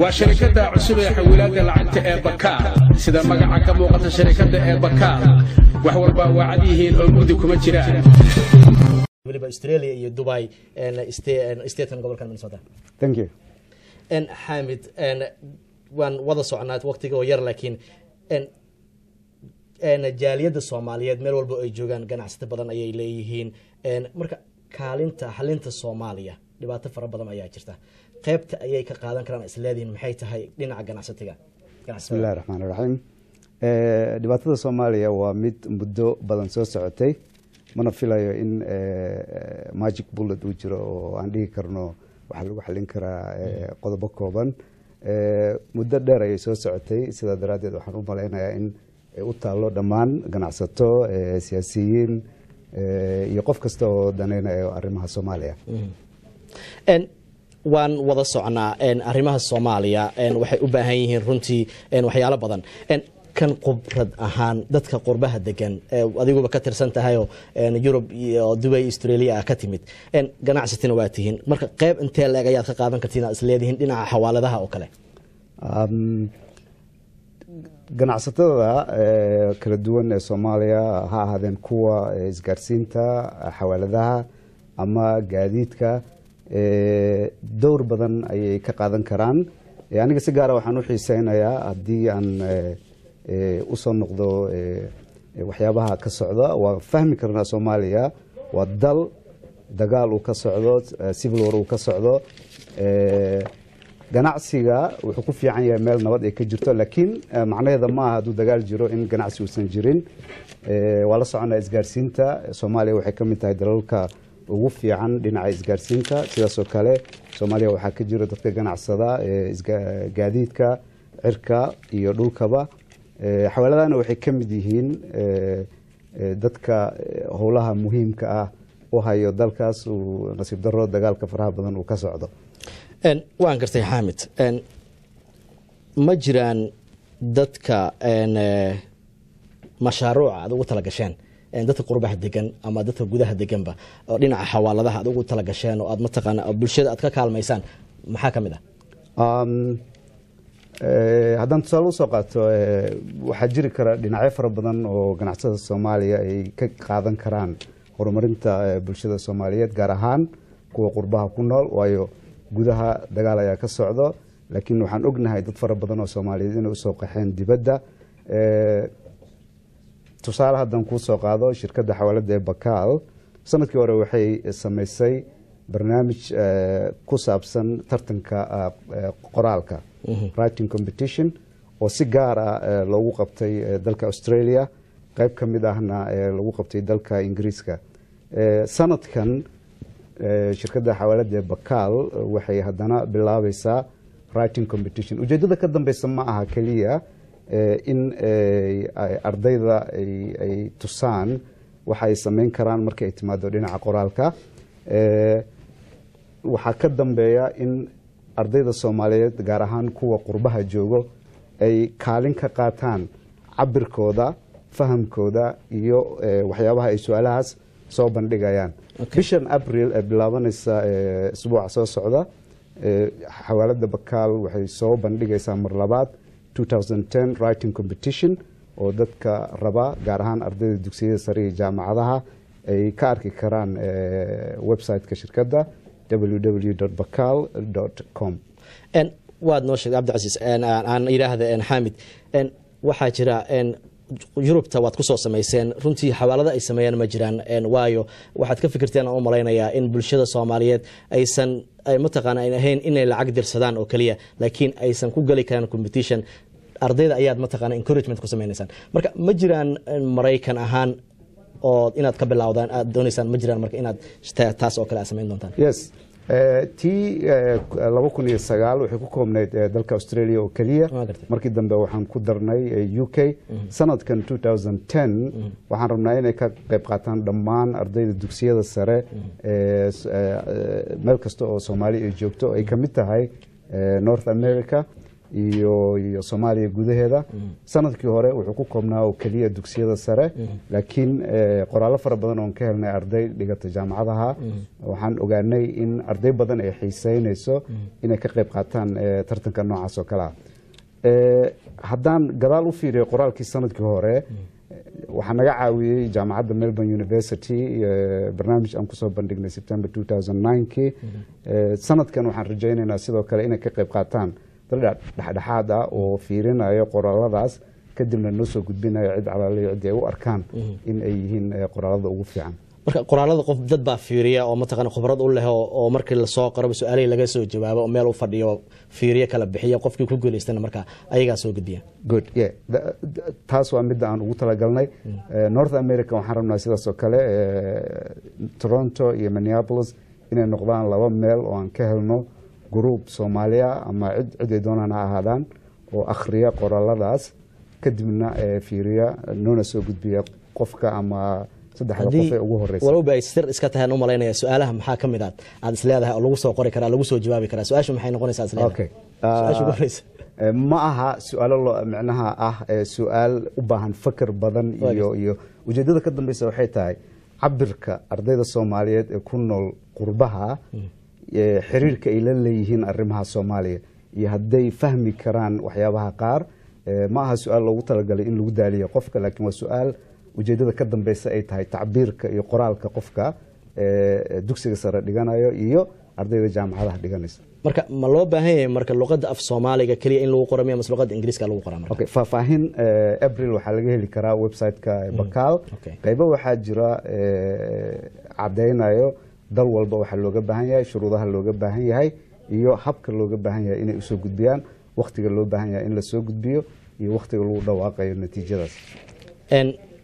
waa sharikada cusub ee xawilaada lacagta ee bakaar sida magaca ka muuqata sharikada ee bakaar wax walbaa waa cad yihiin oo mugdi kuma jiraan waliba australia iyo dubai staten gobolkan minnesota thank you xamid waan wada socnaa waqtiga oo yar laakiin jaaliyadda soomaaliyeed meel walba ay joogaan ganacsato badan ayay leeyihiin marka kaalinta xalinta soomaaliya dhibaato fara badan ayaa jirta qeybta ayay ka qaadan karaan isleediin maxay tahay dhinaca ganacsatiga bismillahi raxmaan raxiim eh, dhibaatada soomaaliya waa mid muddo badan soo socotay mana filayo in eh, magic bullet uu jiro oo aan dhigi karno waxaa lagu xalin karaa eh, qodobo kooban muddo dheer ayay soo socotay sidaa daraaddeed waxaan u malaynayaa in u taallo dhammaan ganacsato siyaasiyiin iyo qof kasta oo daneynaya arrimaha soomaaliya mm-hmm waan wada socnaa arimaha soomaaliya waxay u baahan yihiin runtii waxyaalo badan kan khubrad ahaan dadka qurbaha degan adiguba ka tirsan tahayoo yurub iyo dubay australia ka timid ganacsatina waa tihiin marka qeyb intee leeg ayaad ka qaadan kartiin is leedihiin dhinaca xawaaladaha oo kale ganacsatada kala duwan ee soomaaliya ha ahaadeen kuwa isgaarsiinta xawaaladaha ama gaadiidka dowr badan ayay ka qaadan karaan aniga si gaara ah waxaan u xiiseynayaa haddii aan usoo noqdo waxyaabaha ka socda waa fahmi karnaa soomaaliya waa dal dagaal uu ka socdo civil war uu ka socdo ganacsiga wuxuu ku fiican yahay meel nabad ay ka jirto laakiin macnaheeda maaha hadduu dagaal jiro in ganacsi uusan jirin waa la soconaa isgaarsiinta soomaaliya waxay ka mid tahay dalalka ugu fiican dhinaca isgaarsiinta sidaasoo kale soomaaliya waxaa ka jira dadka ganacsada eh, gaadiidka cirka iyo dhulkaba eh, xawaaladana waxay ka mid yihiin eh, dadka howlaha muhiimka ah u hayo dalkaas uu nasiib daro dagaalka faraha badan uu ka socdo waan gartay xaamid ma jiraan dadka mashaaruuca aad ugu tala gasheen dadka qurbaha degan ama dadka gudaha deganba oo dhinaca xawaaladaha aad ugu talagasheen oo aad mataqaana bulshada aad ka kaalmaysaan maxaa ka mid ah haddaan tusaale usoo qaato waxaa jiri kara dhinacyo fara badan oo ganacsada soomaaliya ay ka qaadan karaan horumarinta bulshada soomaaliyeed gaar ahaan kuwa qurbaha ku nool waayo gudaha dagaal ayaa ka socdo laakiin waxaan ognahay dad fara badan oo soomaaliyeed inay usoo qaxeen dibadda tusaale hadan kuusoo qaado shirkada xawaalada ee bakaal sanadkii hore waxay samaysay barnaamij eh, ku saabsan tartanka eh, qoraalka mhm. writing competition oo si gaar ah eh, loogu qabtay dalka australia qeyb ka mid ahna lagu qabtay dalka ingiriiska sanadkan shirkada xawaalada ee bakaal waxay hadana bilaabeysaa writing competition ujeedada ka dambeysa ma aha keliya Eh, in eh, ardayda ay tusaan waxa ay samayn karaan markay ay timaado dhinaca qoraalka eh, waxaa ka dambeeya in ardayda soomaaliyeed gaar ahaan kuwa qurbaha joogo ay kaalin ka qaataan cabirkooda fahamkooda iyo waxyaabaha ay su-aalahaas soo bandhigayaan bishan abril ee bilaabanaysa isbuuca soo socda xawaalada bakaal waxay soo bandhigaysaa mar labaad 2010 writing competition oo dadka raba gaar ahaan ardayda dugsiyada sare iyo jaamacadaha ay ka arki karaan eh, websiteka shirkadda www bacal com waad noo sheegtay cabdicasiis aan yidhaahda xamid waxaa jira yurubta waad kusoo samayseen runtii xawaalada ay sameeyaan ma jiraan waayo waxaad ka fikirteen oo malaynayaa in bulshada soomaaliyeed aysan mataqaana ay ahayn inay lacag dirsadaan oo keliya laakiin aysan ku geli karaan competition ardayda ayaad mataqaana encouragement ku sameynaysaan marka ma jiraan maraykan ahaan oo inaad ka bilawdaan aad doonaysaan ma jiraan marka inaad taas oo kale aad samayn doontaan yes ti eh, laba kun iyo sagaal waxay ku koobnayd eh, dalka australia oo keliya markii dambe waxaan ku darnay eh, u k mhm. sanadkan two thousand ten mhm. waxaan rabnaa inay ka qayb qaataan dhammaan ardayda dugsiyada sare mhm. meel kasta oo soomaaliya ay joogto ay ka tahay north america iyo iyo soomaaliya gudaheeda mm. sanadkii hore wuxuu ku koobnaa oo keliya dugsiyada sare mm. laakiin eh, qoraallo fara badan oon ka helnay arday dhigata jaamacadaha mm. waxaan ogaanay in arday badan ay xiiseynayso inay ka qayb qaataan eh, tartanka noocaas oo kale ah eh, haddaan gadaal u fiiriyo qoraalkii sanadkii hore waxaa naga caawiyey jaamacadda melbourne university barnaamij aan kusoo bandhignay september sanadkan waxaan rajaynaynaa sidoo kale inay ka qayb qaataan dal dhexdhexaad ah oo fiirinaya qoraaladaas kadibna noo soo gudbinayo cid calaaliyo ciddi ay u arkaan mhm. in ay yihiin eh, qoraalada ugu fiican marka qoraalada qof dad baa fiiriya oo mataqaana khibrad u leh oo markii lasoo qaraba su-aalihii laga soo jawaabo oo meel u fadhiyo fiiriyo kala bixiya qofkii ku guulaystana marka ayagaa soo gudbiya good ye taas waa midda aan ugu talagalnay mm. eh, north america waxaan rabnaa sidaas oo kale eh, toronto iyo minneapolis inay noqdaan laba meel oo aan ka helno gruub soomaaliya ama cid ciday doonaan ha ahaadaan oo akhriya qoraladaas kadibna eh, fiiriya noona soo gudbiya qofka ama saddexda qofe ugu horeysa walba ay sir iska ah? ah, eh, ma aha su-aalo micnaha ah eh, su-aal u baahan fakar badan iyo iyo ujeedada ka dambeysa waxay tahay cabirka ardayda soomaaliyeed ee ku nool qurbaha hmm xiriirka ay la leeyihiin arimaha soomaaliya iyo hadday fahmi karaan waxyaabaha qaar eh, ma aha su-aal loogu talagalay in lagu daaliyo qofka laakiin waa su-aal ujeedada ka dambeysa ay tahay tacbiirka iyo qoraalka qofka eh, dugsiga sare dhiganayo iyo ardayda jaamacadaha dhiganaysa marka ma loo baahan yahay marka luqadda af soomaaliga keliya in lagu qora mase luqadda ingiriiska lagu qoraa marka faahfaahin eh, abril waxaa laga heli karaa website-ka hmm, bakaal qaybo waxaa jira caddeynayo dal walba waxaa looga baahan yahay shuruudaha looga baahan yahay iyo habka looga baahan yahay inay usoo gudbiyaan wakhtiga loo baahan yahay in lasoo gudbiyo iyo wakhtiga lagu dhawaaqayo natiijadaas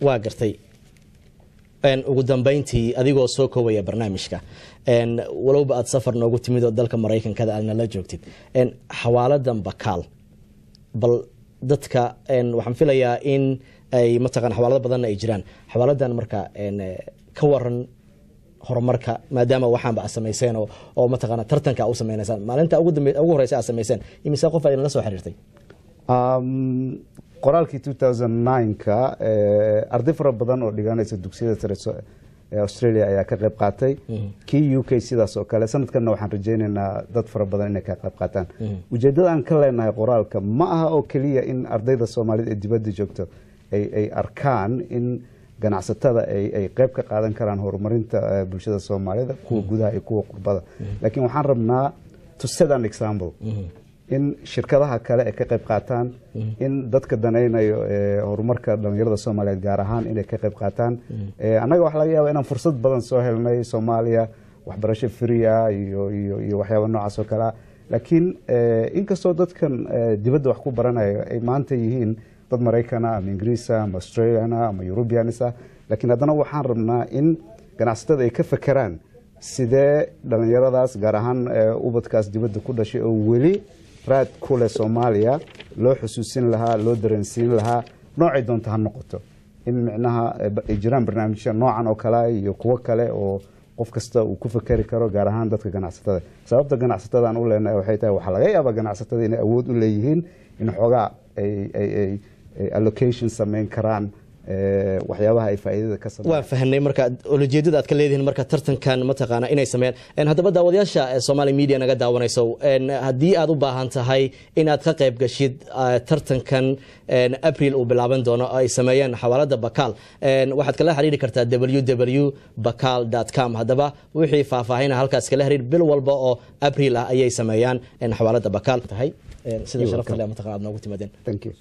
waa gartay ugu dambeyntii adigoo soo koobaya barnaamijka walowba aad safar noogu timid oo dalka maraykankada aadna la joogtid xawaaladan bakaal bal dadka waxaan filayaa in ay mataqaan xawaalado badanna ay jiraan xawaaladan marka ka waran horumarka maadaama waxaanba ad samayseen oo mataqaana tartanka u sameynaysaan maalinta ugu horeysa ad samayseen imise qof idinla soo xiriirtay qoraalkii ka eh, arday fara badan oo dhiganaysa dugsiyada sare ee eh, australia ayaa ka qayb qaatay mm-hmm. kii u k sidaas oo kale sanadkanna waxaan rajaynaynaa dad fara badan inay ka qayb qaataan mm-hmm. ujeeddada aan ka leenahay qoraalka ma aha oo keliya in ardayda soomaalida ee dibadda joogto ay arkaan in ganacsatada ay qeyb ka qaadan karaan horumarinta eh, bulshada soomaalida kuwa mm-hmm. gudaha iyo kuwa qurbada mm-hmm. laakiin waxaan rabnaa to set an example mm-hmm. in shirkadaha kale ay ka qeyb qaataan in dadka danaynayo eh, horumarka dhallinyarada soomaaliyeed gaar ahaan inay ka qeyb qaataan eh, annaga waxaa laga yaaba inaan fursad badan soo helnay soomaaliya waxbarasho fria iyo waxyaaba noocaas oo kalea laakiin inkastoo dadkan dibadda wax ku baranayo ay maanta yihiin dad maraykana ama ingiriisa ama australiana ama eurubianisa laakiin haddana waxaan rabnaa in ganacsatada ay ka fakeraan sidee dhallinyaradaas gaar ahaan eh, ubadkaas dibadda ku dhashay oo weli raad ku leh soomaaliya loo xusuusin lahaa loo dareensiin lahaa noocay doonta ha noqoto in micnaha eh, ay jiraan barnaamijya noocan oo kale iyo kuwo kale oo qof kasta uu ku fakeri karo gaar ahaan dadka ganacsatada sababta ganacsatadaan u leenahay waxay tahay waxaa laga yaabaa ganacsatada inay awood u leeyihiin in xoogaa ay Eh, allocation samayn karaan eh, waxyaabaha ay faa'iidada ka sameeyaan waa fahanay marka ujeedada aad ka leedihiin marka tartankan mataqaana inay sameeyaan haddaba daawadayaasha eh, Somali media naga daawanayso haddii aad u baahan tahay inaad ka qayb gashid tartankan April uu bilaaban doono ay sameeyaan xawaalada Bakal waxaad kala xiriiri kartaa www.bakal.com haddaba wixii faahfaahin halkaas kala xiriir bil walba oo April ah ayay sameeyaan xawaalada Bakal tahay sida sharafta leh mataqaana aad noogu timaadeen